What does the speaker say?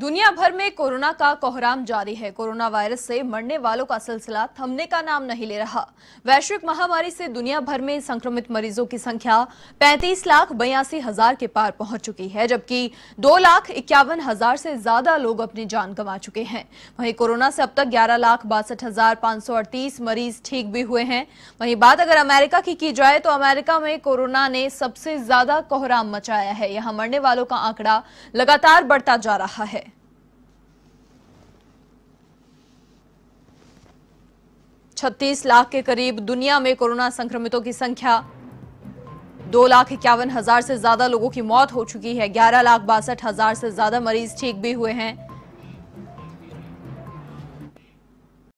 दुनिया भर में कोरोना का कोहराम जारी है कोरोना वायरस से मरने वालों का सिलसिला थमने का नाम नहीं ले रहा वैश्विक महामारी से दुनिया भर में संक्रमित मरीजों की संख्या पैंतीस लाख बयासी हजार के पार पहुंच चुकी है जबकि दो लाख इक्यावन हजार से ज्यादा लोग अपनी जान गंवा चुके हैं वहीं कोरोना से अब तक ग्यारह लाख बासठ हजार पांच सौ अड़तीस मरीज ठीक भी हुए हैं वहीं बात अगर अमेरिका की की जाए तो अमेरिका में कोरोना ने सबसे ज्यादा कोहराम मचाया है यहां मरने वालों का आंकड़ा लगातार बढ़ता जा रहा है छत्तीस लाख के करीब दुनिया में कोरोना संक्रमितों की संख्या दो लाख इक्यावन हजार से ज्यादा लोगों की मौत हो चुकी है ग्यारह लाख बासठ हजार से ज्यादा मरीज ठीक भी हुए हैं